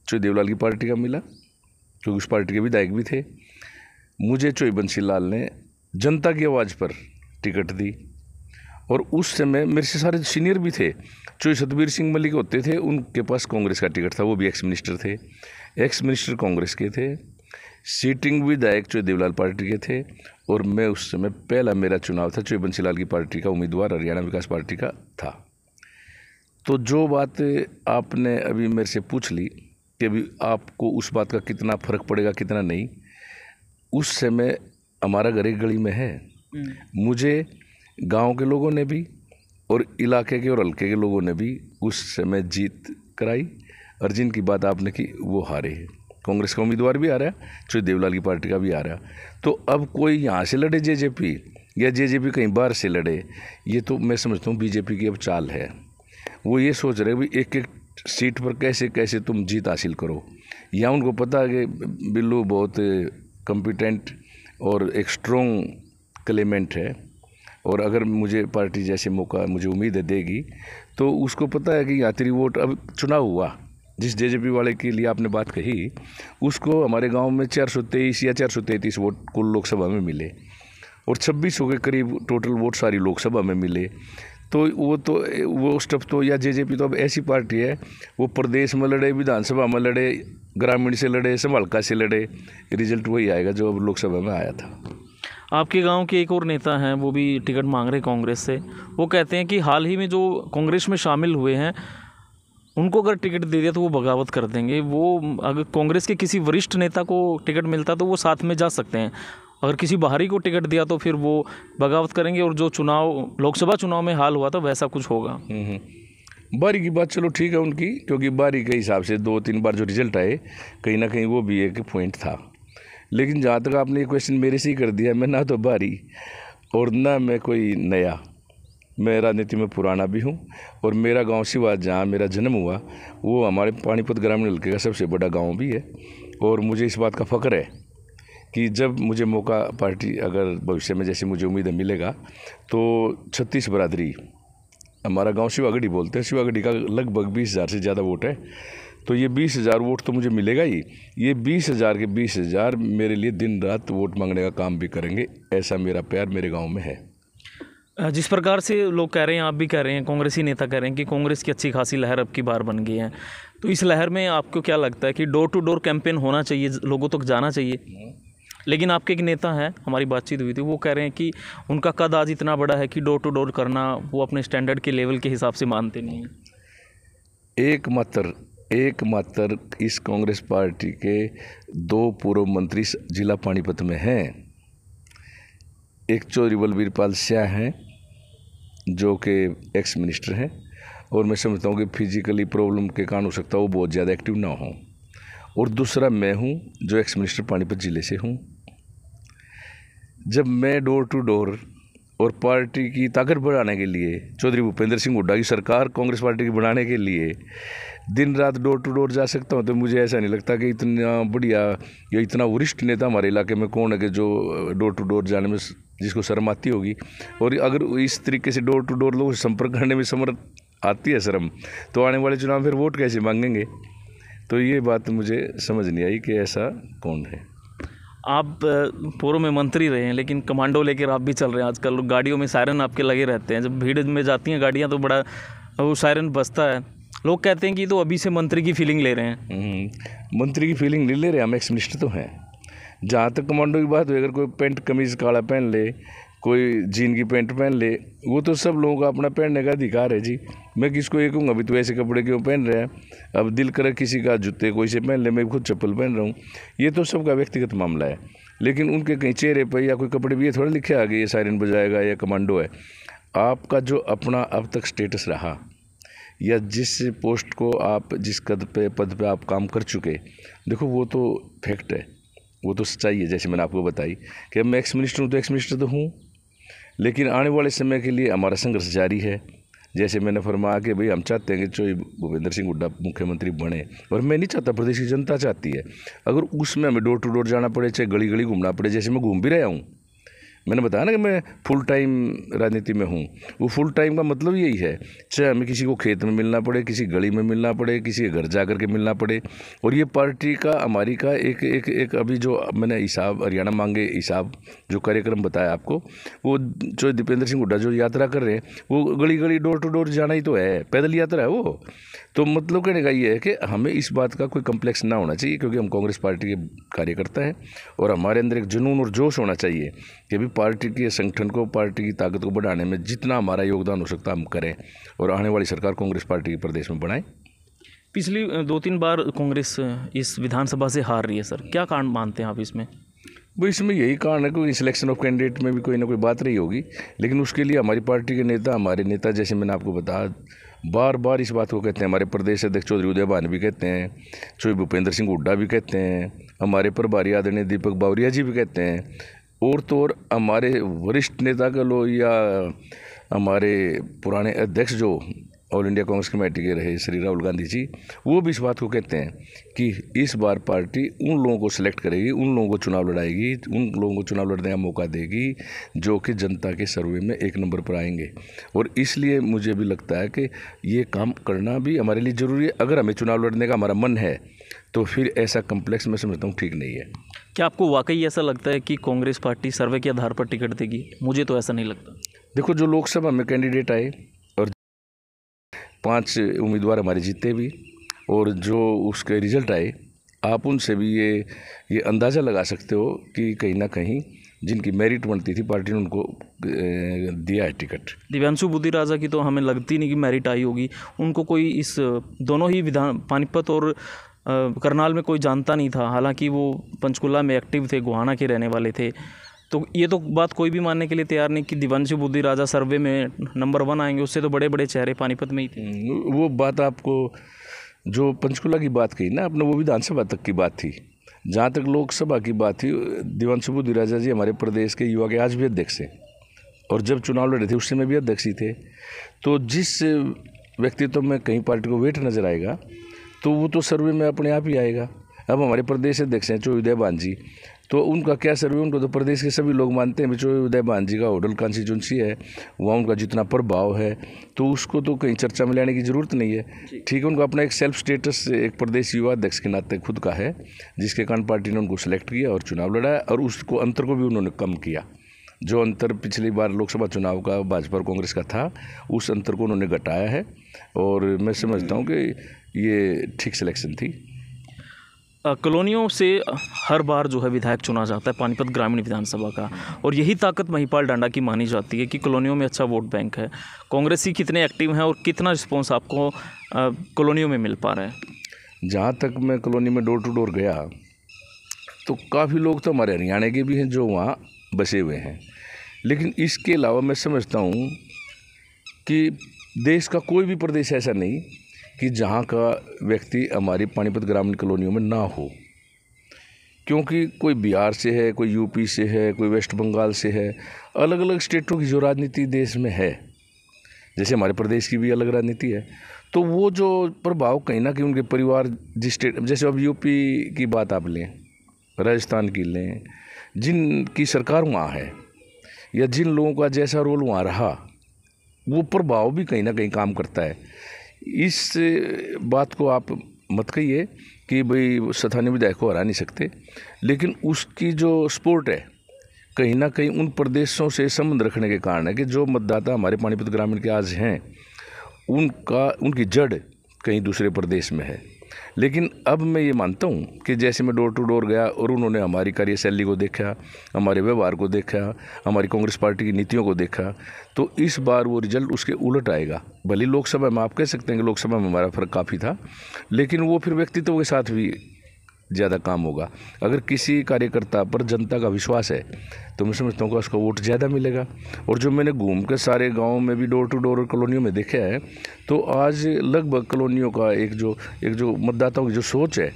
चोई देवलाल की पार्टी का मिला क्योंकि उस पार्टी के विधायक भी, भी थे मुझे चोई बंसी लाल ने जनता की आवाज़ पर टिकट दी और उस समय मेरे से सारे सीनियर भी थे चोई सतबीर सिंह मलिक होते थे उनके पास कांग्रेस का टिकट था वो भी एक्स मिनिस्टर थे एक्स मिनिस्टर कांग्रेस के थे सीटिंग विधायक चोई देवलाल पार्टी के थे और मैं उस समय पहला मेरा चुनाव था चोई बंसीलाल की पार्टी का उम्मीदवार हरियाणा विकास पार्टी का था तो जो बात आपने अभी मेरे से पूछ ली कि अभी आपको उस बात का कितना फ़र्क पड़ेगा कितना नहीं उस समय हमारा घर एक गली में है हम्म। मुझे गांव के लोगों ने भी और इलाके के और हल्के के लोगों ने भी उस समय जीत कराई और जिनकी बात आपने की वो हारे है कांग्रेस का उम्मीदवार भी आ रहा है जो देवलाल की पार्टी का भी आ रहा है तो अब कोई यहाँ से लड़े जेजेपी या जेजेपी कहीं बाहर से लड़े ये तो मैं समझता हूँ बीजेपी की अब चाल है वो ये सोच रहे भाई एक एक सीट पर कैसे कैसे तुम जीत हासिल करो या उनको पता है कि बिल्लू बहुत कम्पिटेंट और एक स्ट्रॉन्ग क्लेमेंट है और अगर मुझे पार्टी जैसे मौका मुझे उम्मीद है देगी तो उसको पता है कि यात्री वोट अब चुनाव हुआ जिस जे वाले के लिए आपने बात कही उसको हमारे गांव में तेईस या तैंतीस वोट कुल लोकसभा में मिले और 2600 के करीब टोटल वोट सारी लोकसभा में मिले तो वो तो वो स्टफ तो या जे जे पी तो अब ऐसी पार्टी है वो प्रदेश में लड़े विधानसभा में लड़े ग्रामीण से लड़े संभालका से लड़े रिजल्ट वही आएगा जो अब लोकसभा में आया था आपके गांव के एक और नेता हैं वो भी टिकट मांग रहे कांग्रेस से वो कहते हैं कि हाल ही में जो कांग्रेस में शामिल हुए हैं उनको अगर टिकट दे दिया तो वो बगावत कर देंगे वो अगर कांग्रेस के किसी वरिष्ठ नेता को टिकट मिलता तो वो साथ में जा सकते हैं अगर किसी बाहरी को टिकट दिया तो फिर वो बगावत करेंगे और जो चुनाव लोकसभा चुनाव में हाल हुआ था वैसा कुछ होगा हम्म, हम्म। बारी की बात चलो ठीक है उनकी क्योंकि बारी के हिसाब से दो तीन बार जो रिजल्ट आए कहीं ना कहीं वो भी एक पॉइंट था लेकिन जहाँ तक आपने ये क्वेश्चन मेरे से ही कर दिया मैं ना तो बारी और ना मैं कोई नया मैं राजनीति में पुराना भी हूँ और मेरा गांव सिवा जहाँ मेरा जन्म हुआ वो हमारे पानीपत ग्रामीण हल्के का सबसे बड़ा गांव भी है और मुझे इस बात का फ़ख्र है कि जब मुझे मौका पार्टी अगर भविष्य में जैसे मुझे उम्मीद है मिलेगा तो छत्तीस बरादरी हमारा गांव शिवागढ़ी बोलते हैं शिवागढ़ी का लगभग बीस हज़ार से ज़्यादा वोट है तो ये बीस हज़ार वोट तो मुझे मिलेगा ही ये बीस हज़ार के बीस हज़ार मेरे लिए दिन रात वोट मांगने का काम भी करेंगे ऐसा मेरा प्यार मेरे गाँव में है जिस प्रकार से लोग कह रहे हैं आप भी कह रहे हैं कांग्रेसी नेता कह रहे हैं कि कांग्रेस की अच्छी खासी लहर अब की बार बन गई है तो इस लहर में आपको क्या लगता है कि डोर टू डोर कैंपेन होना चाहिए लोगों तक तो जाना चाहिए लेकिन आपके एक नेता हैं हमारी बातचीत हुई थी वो कह रहे हैं कि उनका कद आज इतना बड़ा है कि डोर टू डोर करना वो अपने स्टैंडर्ड के लेवल के हिसाब से मानते नहीं एकमात्र एकमात्र इस कांग्रेस पार्टी के दो पूर्व मंत्री जिला पानीपत में हैं एक चौधरी बलबीरपाल स्याह हैं जो कि एक्स मिनिस्टर हैं और मैं समझता हूँ कि फिजिकली प्रॉब्लम के कारण हो सकता है वो बहुत ज़्यादा एक्टिव ना हों और दूसरा मैं हूँ जो एक्स मिनिस्टर पानीपत ज़िले से हूँ जब मैं डोर टू डोर और पार्टी की ताकत बढ़ाने के लिए चौधरी भूपेंद्र सिंह हुड्डा की सरकार कांग्रेस पार्टी की बनाने के लिए दिन रात डोर टू डोर जा सकता हूँ तो मुझे ऐसा नहीं लगता कि इतना बढ़िया या इतना वरिष्ठ नेता हमारे इलाके में कौन है कि जो डोर टू डोर जाने में जिसको शर्म आती होगी और अगर इस तरीके से डोर टू डोर लोगों से संपर्क करने में समर्थ आती है शर्म तो आने वाले चुनाव फिर वोट कैसे मांगेंगे तो ये बात मुझे समझ नहीं आई कि ऐसा कौन है आप पूर्व में मंत्री रहे हैं लेकिन कमांडो लेकर आप भी चल रहे हैं आजकल गाड़ियों में सायरन आपके लगे रहते हैं जब भीड़ में जाती हैं गाड़ियाँ तो बड़ा वो सायरन बजता है लोग कहते हैं कि तो अभी से मंत्री की फीलिंग ले रहे हैं हम्म, मंत्री की फीलिंग नहीं ले रहे हम एक्स मिनिस्टर तो हैं जहाँ तक कमांडो की बात हुई अगर कोई पेंट कमीज काला पहन ले कोई जीन की पैंट पहन ले वो तो सब लोगों का अपना पहनने का अधिकार है जी मैं किसको ये कहूँगा अभी तो ऐसे कपड़े क्यों पहन रहे हैं अब दिल करे किसी का जूते कोई से पहन ले मैं खुद चप्पल पहन रहा हूँ ये तो सबका व्यक्तिगत मामला है लेकिन उनके कहीं चेहरे पर या कोई कपड़े भी ये थोड़ा लिखे आगे ये सायरन बजाएगा या कमांडो है आपका जो अपना अब तक स्टेटस रहा या जिस पोस्ट को आप जिस कद पे पद पे आप काम कर चुके देखो वो तो फैक्ट है वो तो सच्चाई है जैसे मैंने आपको बताई कि मैं एक्स मिनिस्टर हूँ तो एक्स मिनिस्टर तो हूँ लेकिन आने वाले समय के लिए हमारा संघर्ष जारी है जैसे मैंने फरमाया कि भाई हम चाहते हैं कि जो भूपेंद्र सिंह हुड्डा मुख्यमंत्री बने और मैं नहीं चाहता प्रदेश की जनता चाहती है अगर उसमें हमें डोर टू डोर जाना पड़े चाहे गली गली घूमना पड़े जैसे मैं घूम भी रहा हूँ मैंने बताया ना कि मैं फुल टाइम राजनीति में हूँ वो फुल टाइम का मतलब यही है चाहे हमें किसी को खेत में मिलना पड़े किसी गली में मिलना पड़े किसी के घर जा कर के मिलना पड़े और ये पार्टी का हमारी का एक एक एक अभी जो मैंने हिसाब हरियाणा मांगे हिसाब जो कार्यक्रम बताया आपको वो जो दीपेंद्र सिंह हुड्डा जो यात्रा कर रहे हैं वो गली गली डोर टू डोर जाना ही तो है पैदल यात्रा है वो तो मतलब कहने का ये है कि हमें इस बात का कोई कम्प्लेक्स ना होना चाहिए क्योंकि हम कांग्रेस पार्टी के कार्यकर्ता हैं और हमारे अंदर एक जुनून और जोश होना चाहिए कि अभी पार्टी के संगठन को पार्टी की ताकत को बढ़ाने में जितना हमारा योगदान हो सकता हम करें और आने वाली सरकार कांग्रेस पार्टी के प्रदेश में बनाए पिछली दो तीन बार कांग्रेस इस विधानसभा से हार रही है सर क्या कारण मानते हैं आप इसमें वो इसमें यही कारण है कि सिलेक्शन ऑफ कैंडिडेट में भी कोई ना कोई बात रही होगी लेकिन उसके लिए हमारी पार्टी के नेता हमारे नेता जैसे मैंने आपको बताया बार बार इस बात को कहते हैं हमारे प्रदेश अध्यक्ष चौधरी उदय भान भी कहते हैं चौधरी भूपेंद्र सिंह हुड्डा भी कहते हैं हमारे प्रभारी आदरणीय दीपक बावरिया जी भी कहते हैं और तो और हमारे वरिष्ठ नेता के लोग या हमारे पुराने अध्यक्ष जो ऑल इंडिया कांग्रेस कमेटी के रहे श्री राहुल गांधी जी वो भी इस बात को कहते हैं कि इस बार पार्टी उन लोगों को सिलेक्ट करेगी उन लोगों को चुनाव लड़ाएगी उन लोगों को चुनाव लड़ने का मौका देगी जो कि जनता के सर्वे में एक नंबर पर आएंगे और इसलिए मुझे भी लगता है कि ये काम करना भी हमारे लिए ज़रूरी है अगर हमें चुनाव लड़ने का हमारा मन है तो फिर ऐसा कम्प्लेक्स मैं समझता हूँ ठीक नहीं है क्या आपको वाकई ऐसा लगता है कि कांग्रेस पार्टी सर्वे के आधार पर टिकट देगी मुझे तो ऐसा नहीं लगता देखो जो लोकसभा में कैंडिडेट आए और पांच उम्मीदवार हमारे जीते भी और जो उसके रिजल्ट आए आप उनसे भी ये ये अंदाज़ा लगा सकते हो कि कहीं ना कहीं जिनकी मेरिट बनती थी पार्टी ने उनको दिया है टिकट दिव्यांशु बुद्धि राजा की तो हमें लगती नहीं कि मेरिट आई होगी उनको कोई इस दोनों ही विधान पानीपत और करनाल में कोई जानता नहीं था हालांकि वो पंचकुला में एक्टिव थे गुहाना के रहने वाले थे तो ये तो बात कोई भी मानने के लिए तैयार नहीं कि दिवंश बुद्धि राजा सर्वे में नंबर वन आएंगे उससे तो बड़े बड़े चेहरे पानीपत में ही थे हम्म, वो बात आपको जो पंचकुला की बात कही ना आपने वो विधानसभा तक की बात थी जहाँ तक लोकसभा की बात थी दिवंश बुद्धि राजा जी हमारे प्रदेश के युवा के आज भी अध्यक्ष हैं और जब चुनाव लड़े थे उस समय भी अध्यक्ष ही थे तो जिस व्यक्तित्व में कहीं पार्टी को वेट नज़र आएगा तो वो तो सर्वे में अपने आप ही आएगा अब हमारे प्रदेश अध्यक्ष हैं चोयुदय बांझी तो उनका क्या सर्वे उनको तो प्रदेश के सभी लोग मानते हैं चोयुदय बांझी का होटल कॉन्स्टिट्यूंसी है वहाँ उनका जितना प्रभाव है तो उसको तो कहीं चर्चा में लेने की ज़रूरत नहीं है ठीक है उनका अपना एक सेल्फ स्टेटस एक प्रदेश युवा अध्यक्ष के नाते खुद का है जिसके कारण पार्टी ने उनको सेलेक्ट किया और चुनाव लड़ाया और उसको अंतर को भी उन्होंने कम किया जो अंतर पिछली बार लोकसभा चुनाव का भाजपा और कांग्रेस का था उस अंतर को उन्होंने घटाया है और मैं समझता हूँ कि ये ठीक सिलेक्शन थी कॉलोनियों से हर बार जो है विधायक चुना जाता है पानीपत ग्रामीण विधानसभा का और यही ताकत महिपाल डांडा की मानी जाती है कि कॉलोनियों में अच्छा वोट बैंक है कांग्रेसी कितने एक्टिव हैं और कितना रिस्पॉन्स आपको कॉलोनियों में मिल पा रहा है जहाँ तक मैं कॉलोनी में डोर टू डोर गया तो काफ़ी लोग तो हमारे हरियाणा के भी हैं जो वहाँ बसे हुए हैं लेकिन इसके अलावा मैं समझता हूँ कि देश का कोई भी प्रदेश ऐसा नहीं कि जहाँ का व्यक्ति हमारी पानीपत ग्रामीण कॉलोनियों में ना हो क्योंकि कोई बिहार से है कोई यूपी से है कोई वेस्ट बंगाल से है अलग अलग स्टेटों की जो राजनीति देश में है जैसे हमारे प्रदेश की भी अलग राजनीति है तो वो जो प्रभाव कहीं ना कहीं उनके परिवार जिस स्टेट जैसे अब यूपी की बात आप लें राजस्थान की लें जिनकी सरकार वहाँ है या जिन लोगों का जैसा रोल वहाँ रहा वो प्रभाव भी कहीं ना कहीं काम करता है इस बात को आप मत कहिए कि भाई स्थानीय विधायक को हरा नहीं सकते लेकिन उसकी जो सपोर्ट है कहीं ना कहीं उन प्रदेशों से संबंध रखने के कारण है कि जो मतदाता हमारे पानीपत ग्रामीण के आज हैं उनका उनकी जड़ कहीं दूसरे प्रदेश में है लेकिन अब मैं ये मानता हूँ कि जैसे मैं डोर टू डोर गया और उन्होंने हमारी कार्यशैली को देखा हमारे व्यवहार को देखा हमारी कांग्रेस पार्टी की नीतियों को देखा तो इस बार वो रिजल्ट उसके उलट आएगा भले लोकसभा में आप कह सकते हैं कि लोकसभा में हमारा फ़र्क काफ़ी था लेकिन वो फिर व्यक्तित्व के साथ भी ज़्यादा काम होगा अगर किसी कार्यकर्ता पर जनता का विश्वास है तो मैं समझता हूँ कि उसका वोट ज़्यादा मिलेगा और जो मैंने घूम के सारे गाँव में भी डोर टू डोर और कॉलोनियों में देखा है तो आज लगभग कॉलोनियों का एक जो एक जो मतदाताओं की जो सोच है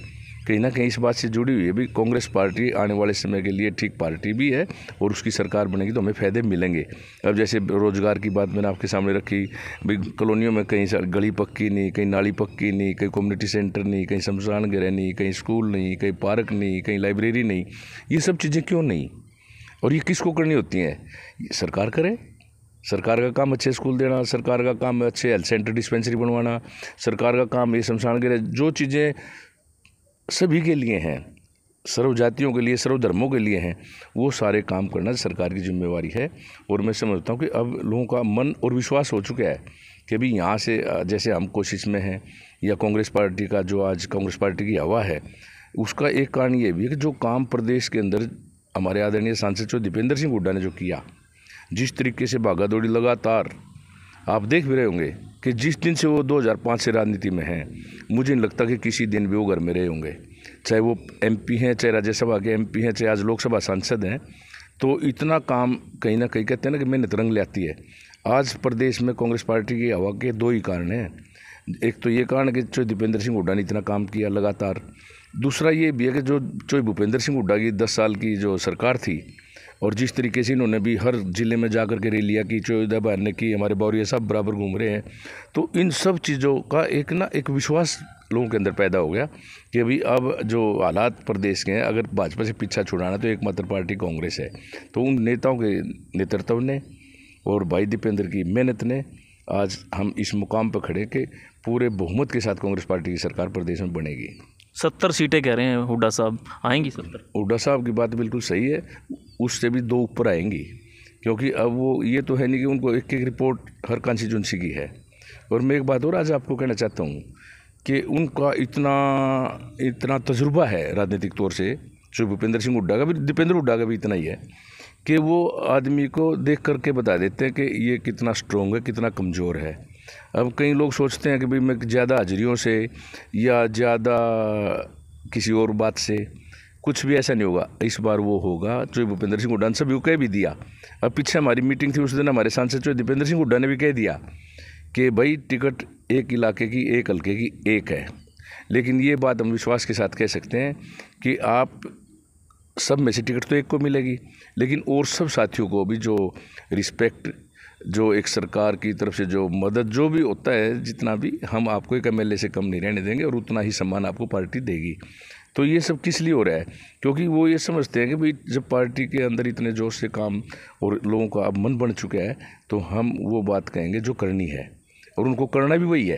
कहीं ना कहीं इस बात से जुड़ी हुई है भी कांग्रेस पार्टी आने वाले समय के लिए ठीक पार्टी भी है और उसकी सरकार बनेगी तो हमें फ़ायदे मिलेंगे अब जैसे रोज़गार की बात मैंने आपके सामने रखी भाई कॉलोनियों में कहीं गली पक्की नहीं कहीं नाली पक्की नहीं कहीं कम्युनिटी सेंटर नहीं कहीं शमशान गृह नहीं कहीं स्कूल नहीं कहीं पार्क नहीं कहीं लाइब्रेरी नहीं ये सब चीज़ें क्यों नहीं और ये किसको करनी होती हैं सरकार करे सरकार का काम अच्छे स्कूल देना सरकार का काम अच्छे हेल्थ सेंटर डिस्पेंसरी बनवाना सरकार का काम ये शमशान गृह जो चीज़ें सभी के लिए हैं सर्व जातियों के लिए सर्व धर्मों के लिए हैं वो सारे काम करना सरकार की जिम्मेवारी है और मैं समझता हूँ कि अब लोगों का मन और विश्वास हो चुका है कि भी यहाँ से जैसे हम कोशिश में हैं या कांग्रेस पार्टी का जो आज कांग्रेस पार्टी की हवा है उसका एक कारण ये भी है कि जो काम प्रदेश के अंदर हमारे आदरणीय सांसद जो दीपेंद्र सिंह हुड्डा ने जो किया जिस तरीके से भागा दौड़ी लगातार आप देख भी रहे होंगे कि जिस दिन से वो 2005 से राजनीति में हैं मुझे नहीं लगता कि किसी दिन भी वो घर में रहे होंगे चाहे वो एमपी हैं चाहे राज्यसभा के एमपी हैं चाहे आज लोकसभा सांसद हैं तो इतना काम कहीं ना कहीं कहते हैं ना कि मेहनत रंग ले आती है आज प्रदेश में कांग्रेस पार्टी की हवा के दो ही कारण हैं एक तो ये कारण कि चौहे दीपेंद्र सिंह हुड्डा ने इतना काम किया लगातार दूसरा ये भी है कि जो चौहे भूपेंद्र सिंह हुड्डा की दस साल की जो सरकार थी और जिस तरीके से इन्होंने भी हर ज़िले में जा कर के रैलियाँ की चौदा बहन ने की हमारे बौरिया सब बराबर घूम रहे हैं तो इन सब चीज़ों का एक ना एक विश्वास लोगों के अंदर पैदा हो गया कि अभी अब जो हालात प्रदेश के हैं अगर भाजपा से पीछा छुड़ाना तो एकमात्र पार्टी कांग्रेस है तो उन नेताओं के नेतृत्व ने और भाई दीपेंद्र की मेहनत ने आज हम इस मुकाम पर खड़े कि पूरे बहुमत के साथ कांग्रेस पार्टी की सरकार प्रदेश में बनेगी सत्तर सीटें कह रहे हैं हुड्डा साहब आएंगी सत्तर हुडा साहब की बात बिल्कुल सही है उससे भी दो ऊपर आएंगी क्योंकि अब वो ये तो है नहीं कि उनको एक एक रिपोर्ट हर कॉन्स्टिट्यूंसी की है और मैं एक बात और आज आपको कहना चाहता हूँ कि उनका इतना इतना तजुर्बा है राजनीतिक तौर से जो भूपेंद्र सिंह हुड्डा का भी दीपेंद्र हुड्डा का भी इतना ही है कि वो आदमी को देख करके बता देते हैं कि ये कितना स्ट्रोंग है कितना कमज़ोर है अब कई लोग सोचते हैं कि भाई मैं ज़्यादा हाजरियों से या ज़्यादा किसी और बात से कुछ भी ऐसा नहीं होगा इस बार वो होगा जो भूपेंद्र सिंह हुड्डा ने सभी को कह भी दिया अब पीछे हमारी मीटिंग थी उस दिन हमारे सांसद जो दीपेंद्र सिंह हुड्डा ने भी कह दिया कि भाई टिकट एक इलाके की एक हल्के की एक है लेकिन ये बात हम विश्वास के साथ कह सकते हैं कि आप सब में से टिकट तो एक को मिलेगी लेकिन और सब साथियों को भी जो रिस्पेक्ट जो एक सरकार की तरफ से जो मदद जो भी होता है जितना भी हम आपको एक एम से कम नहीं रहने देंगे और उतना ही सम्मान आपको पार्टी देगी तो ये सब किस लिए हो रहा है क्योंकि वो ये समझते हैं कि भाई जब पार्टी के अंदर इतने जोश से काम और लोगों का अब मन बन चुका है तो हम वो बात कहेंगे जो करनी है और उनको करना भी वही है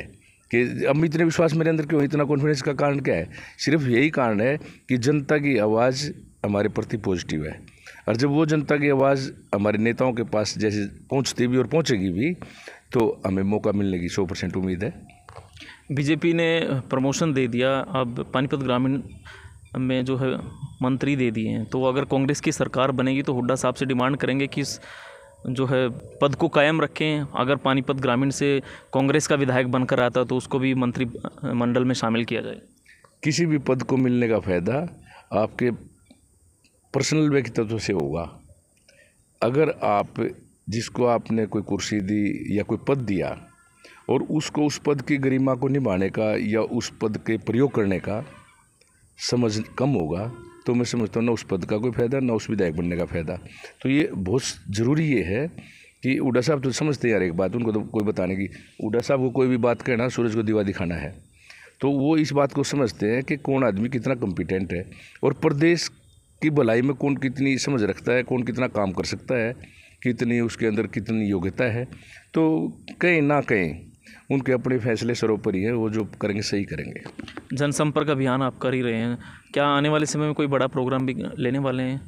कि अब इतने विश्वास मेरे अंदर क्यों इतना कॉन्फिडेंस का कारण क्या है सिर्फ यही कारण है कि जनता की आवाज़ हमारे प्रति पॉजिटिव है और जब वो जनता की आवाज़ हमारे नेताओं के पास जैसे पहुँचती भी और पहुँचेगी भी तो हमें मौका मिलने की सौ परसेंट उम्मीद है बीजेपी ने प्रमोशन दे दिया अब पानीपत ग्रामीण में जो है मंत्री दे दिए हैं तो अगर कांग्रेस की सरकार बनेगी तो हुड्डा साहब से डिमांड करेंगे कि जो है पद को कायम रखें अगर पानीपत ग्रामीण से कांग्रेस का विधायक बनकर आता तो उसको भी मंत्री मंडल में शामिल किया जाए किसी भी पद को मिलने का फ़ायदा आपके पर्सनल व्यक्तित्व से होगा अगर आप जिसको आपने कोई कुर्सी दी या कोई पद दिया और उसको उस पद की गरिमा को निभाने का या उस पद के प्रयोग करने का समझ कम होगा तो मैं समझता हूँ ना उस पद का कोई फ़ायदा ना उस विधायक बनने का फ़ायदा तो ये बहुत ज़रूरी ये है कि उडा साहब तो समझते यार एक बात उनको तो कोई बताने की उडा साहब को कोई भी बात कहना सूरज को दीवा दिखाना है तो वो इस बात को समझते हैं कि कौन आदमी कितना कॉम्पिटेंट है और प्रदेश कि भलाई में कौन कितनी समझ रखता है कौन कितना काम कर सकता है कितनी उसके अंदर कितनी योग्यता है तो कहीं ना कहीं उनके अपने फैसले सरोपरि है वो जो करेंगे सही करेंगे जनसंपर्क अभियान आप कर ही रहे हैं क्या आने वाले समय में कोई बड़ा प्रोग्राम भी लेने वाले हैं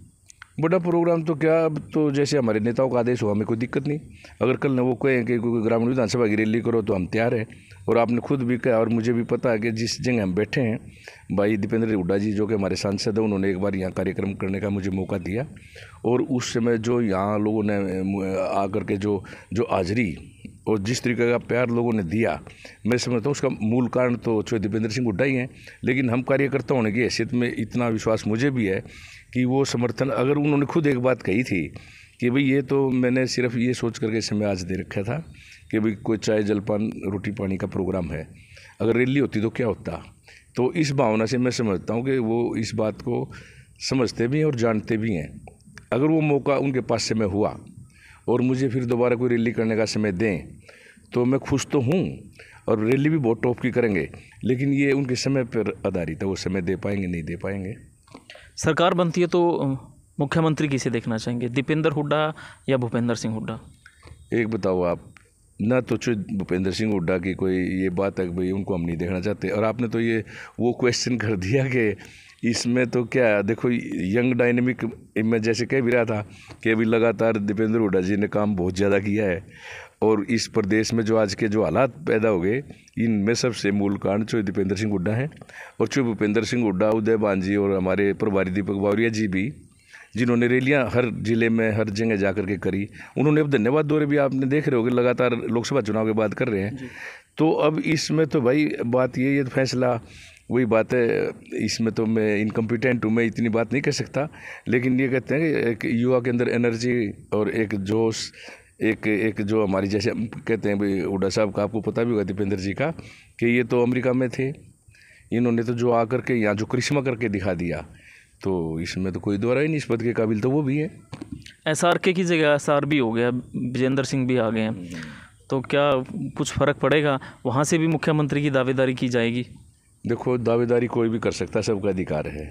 बड़ा प्रोग्राम तो क्या अब तो जैसे हमारे नेताओं का आदेश हुआ हमें कोई दिक्कत नहीं अगर कल वो कहें कि ग्रामीण विधानसभा की रैली करो तो हम तैयार हैं और आपने खुद भी कहा और मुझे भी पता है कि जिस जगह हम बैठे हैं भाई दीपेंद्र हुड्डा जी जो कि हमारे सांसद हैं उन्होंने एक बार यहाँ कार्यक्रम करने का मुझे मौका दिया और उस समय जो यहाँ लोगों ने आकर के जो जो हाजिरी और जिस तरीके का प्यार लोगों ने दिया मैं समझता हूँ उसका मूल कारण तो चौधरी दीपेंद्र सिंह हुड्डा ही हैं लेकिन हम कार्यकर्ता होने की हैसियत में इतना विश्वास मुझे भी है कि वो समर्थन अगर उन्होंने खुद एक बात कही थी कि भाई ये तो मैंने सिर्फ ये सोच करके समय आज दे रखा था कि भाई कोई चाय जलपान रोटी पानी का प्रोग्राम है अगर रैली होती तो क्या होता तो इस भावना से मैं समझता हूँ कि वो इस बात को समझते भी हैं और जानते भी हैं अगर वो मौका उनके पास से मैं हुआ और मुझे फिर दोबारा कोई रैली करने का समय दें तो मैं खुश तो हूँ और रैली भी बहुत टॉप की करेंगे लेकिन ये उनके समय पर आधारित है वो समय दे पाएंगे नहीं दे पाएंगे सरकार बनती है तो मुख्यमंत्री किसे देखना चाहेंगे दीपेंद्र हुड्डा या भूपेंद्र सिंह हुड्डा एक बताओ आप ना तो भूपेंद्र सिंह हुड्डा की कोई ये बात है भाई उनको हम नहीं देखना चाहते और आपने तो ये वो क्वेश्चन कर दिया कि इसमें तो क्या है देखो यंग डायनेमिक मैं जैसे कह भी रहा था कि अभी लगातार दीपेंद्र हुडा जी ने काम बहुत ज़्यादा किया है और इस प्रदेश में जो आज के जो हालात पैदा हो गए इनमें सबसे मूल कारण चो दीपेंद्र सिंह हुड्डा हैं और चो भूपेंद्र सिंह हुड्डा उदय बांझी और हमारे प्रभारी दीपक बावरिया जी भी जिन्होंने रैलियाँ हर जिले में हर जगह जा कर के करी उन्होंने अब धन्यवाद दौरे भी आपने देख रहे हो लगातार लोकसभा चुनाव के बाद कर रहे हैं तो अब इसमें तो भाई बात ये ये तो फैसला वही बात है इसमें तो मैं इनकम्पिटेंट हूँ मैं इतनी बात नहीं कर सकता लेकिन ये कहते हैं कि एक युवा के अंदर एनर्जी और एक जोश एक एक जो हमारी जैसे हम कहते हैं भाई उडा साहब का आपको पता भी होगा दीपेंद्र जी का कि ये तो अमेरिका में थे इन्होंने तो जो आकर के यहाँ जो करिश्मा करके दिखा दिया तो इसमें तो कोई दोहरा ही नहीं इस पद के काबिल तो वो भी है एस आर के की जगह एस आर भी हो गया विजेंद्र सिंह भी आ गए हैं हम्म। तो क्या कुछ फ़र्क पड़ेगा वहाँ से भी मुख्यमंत्री की दावेदारी की जाएगी देखो दावेदारी कोई भी कर सकता है सबका अधिकार है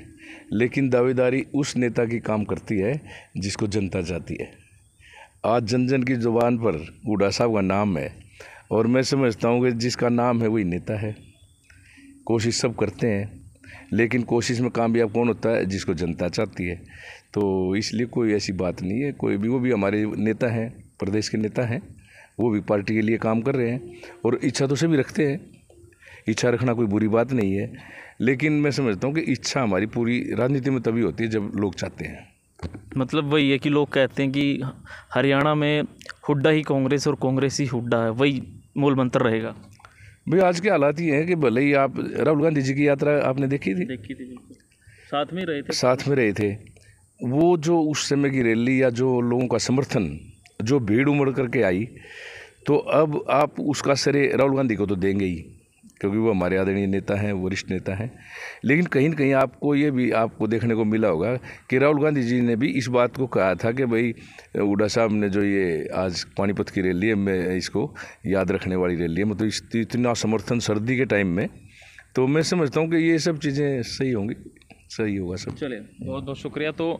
लेकिन दावेदारी उस नेता की काम करती है जिसको जनता चाहती है आज जन जन की ज़ुबान पर गुडा साहब का नाम है और मैं समझता हूँ कि जिसका नाम है वही नेता है कोशिश सब करते हैं लेकिन कोशिश में कामयाब कौन होता है जिसको जनता चाहती है तो इसलिए कोई ऐसी बात नहीं है कोई भी वो भी हमारे नेता हैं प्रदेश के नेता हैं वो भी पार्टी के लिए काम कर रहे हैं और इच्छा तो सभी रखते हैं इच्छा रखना कोई बुरी बात नहीं है लेकिन मैं समझता हूँ कि इच्छा हमारी पूरी राजनीति में तभी होती है जब लोग चाहते हैं मतलब वही है कि लोग कहते हैं कि हरियाणा में हुड्डा ही कांग्रेस और कांग्रेस ही हुड्डा है वही मूल मंत्र रहेगा भाई आज के हालात ये हैं कि भले ही आप राहुल गांधी जी की यात्रा आपने देखी थी देखी थी साथ में रहे थे साथ में रहे थे वो जो उस समय की रैली या जो लोगों का समर्थन जो भीड़ उमड़ करके आई तो अब आप उसका श्रेय राहुल गांधी को तो देंगे ही क्योंकि वो हमारे आदरणीय नेता हैं वरिष्ठ नेता हैं लेकिन कहीं ना कहीं आपको ये भी आपको देखने को मिला होगा कि राहुल गांधी जी ने भी इस बात को कहा था कि भाई उडा साहब ने जो ये आज पानीपत की रैली है मैं इसको याद रखने वाली रैली है मतलब इस इतना समर्थन सर्दी के टाइम में तो मैं समझता हूँ कि ये सब चीज़ें सही होंगी सही होगा सब चलिए बहुत बहुत शुक्रिया तो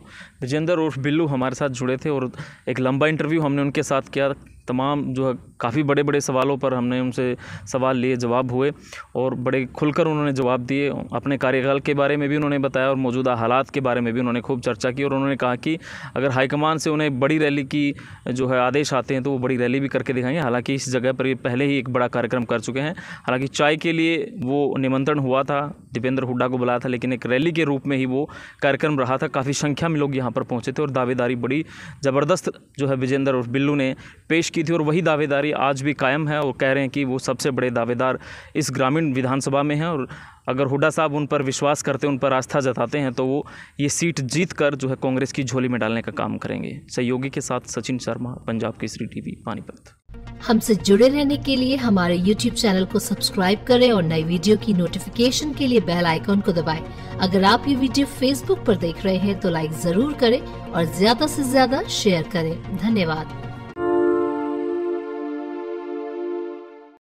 विजेंद्र उर्फ बिल्लू हमारे साथ जुड़े थे और एक लंबा इंटरव्यू हमने उनके साथ किया तमाम जो है काफ़ी बड़े बड़े सवालों पर हमने उनसे सवाल लिए जवाब हुए और बड़े खुलकर उन्होंने जवाब दिए अपने कार्यकाल के बारे में भी उन्होंने बताया और मौजूदा हालात के बारे में भी उन्होंने खूब चर्चा की और उन्होंने कहा कि अगर हाईकमान से उन्हें बड़ी रैली की जो है आदेश आते हैं तो वो बड़ी रैली भी करके दिखाएंगे हालाँकि इस जगह पर ये पहले ही एक बड़ा कार्यक्रम कर चुके हैं हालाँकि चाय के लिए वो निमंत्रण हुआ था दीपेंद्र हुड्डा को बुलाया था लेकिन एक रैली के रूप में ही वो कार्यक्रम रहा था काफ़ी संख्या में लोग यहाँ पर पहुँचे थे और दावेदारी बड़ी ज़बरदस्त जो है विजेंद्र और बिल्लू ने पेश की थी और वही दावेदारी आज भी कायम है और कह रहे हैं कि वो सबसे बड़े दावेदार इस ग्रामीण विधानसभा में हैं और अगर हुडा साहब उन पर विश्वास करते हैं उन पर आस्था जताते हैं तो वो ये सीट जीत कर जो है कांग्रेस की झोली में डालने का काम करेंगे सहयोगी के साथ सचिन शर्मा पंजाब केसरी टीवी पानीपत हमसे जुड़े रहने के लिए हमारे YouTube चैनल को सब्सक्राइब करें और नई वीडियो की नोटिफिकेशन के लिए बेल आइकॉन को दबाएं। अगर आप ये वीडियो Facebook पर देख रहे हैं तो लाइक जरूर करें और ज्यादा से ज्यादा शेयर करें धन्यवाद